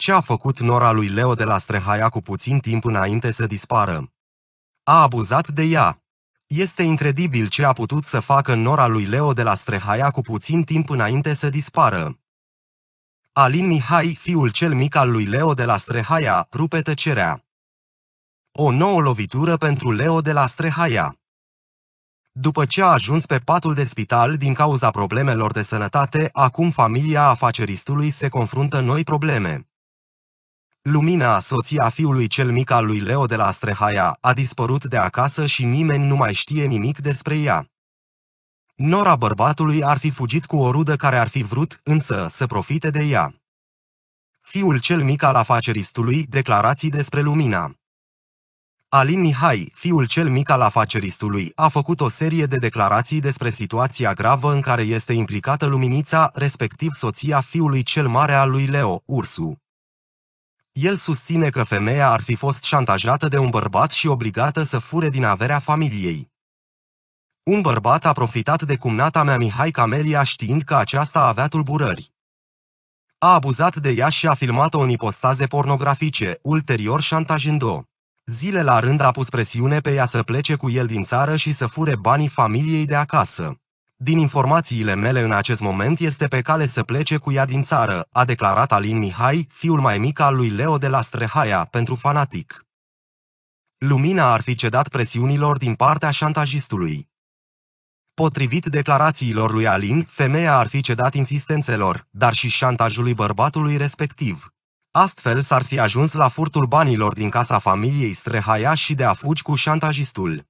Ce a făcut Nora lui Leo de la Strehaia cu puțin timp înainte să dispară? A abuzat de ea. Este incredibil ce a putut să facă Nora lui Leo de la Strehaia cu puțin timp înainte să dispară. Alin Mihai, fiul cel mic al lui Leo de la Strehaia, rupe tăcerea. O nouă lovitură pentru Leo de la Strehaia. După ce a ajuns pe patul de spital din cauza problemelor de sănătate, acum familia afaceristului se confruntă noi probleme. Lumina, soția fiului cel mic al lui Leo de la Strehaia, a dispărut de acasă și nimeni nu mai știe nimic despre ea. Nora bărbatului ar fi fugit cu o rudă care ar fi vrut, însă, să profite de ea. Fiul cel mic al afaceristului, declarații despre Lumina. Alin Mihai, fiul cel mic al afaceristului, a făcut o serie de declarații despre situația gravă în care este implicată Luminița, respectiv soția fiului cel mare al lui Leo, Ursu. El susține că femeia ar fi fost șantajată de un bărbat și obligată să fure din averea familiei. Un bărbat a profitat de cumnata mea Mihai Camelia știind că aceasta avea tulburări. A abuzat de ea și a filmat-o în ipostaze pornografice, ulterior șantajând-o. Zile la rând a pus presiune pe ea să plece cu el din țară și să fure banii familiei de acasă. Din informațiile mele în acest moment este pe cale să plece cu ea din țară, a declarat Alin Mihai, fiul mai mic al lui Leo de la Strehaia, pentru fanatic. Lumina ar fi cedat presiunilor din partea șantajistului. Potrivit declarațiilor lui Alin, femeia ar fi cedat insistențelor, dar și șantajului bărbatului respectiv. Astfel s-ar fi ajuns la furtul banilor din casa familiei Strehaia și de a fugi cu șantajistul.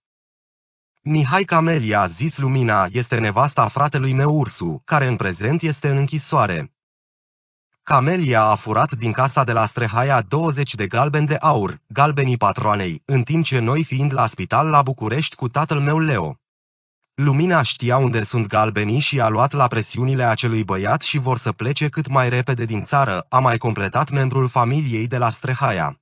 Mihai Camelia a zis Lumina este nevasta fratelui meu Ursu, care în prezent este în închisoare. Camelia a furat din casa de la Strehaia 20 de galben de aur, galbenii patroanei, în timp ce noi fiind la spital la București cu tatăl meu Leo. Lumina știa unde sunt galbenii și a luat la presiunile acelui băiat și vor să plece cât mai repede din țară, a mai completat membrul familiei de la Strehaia.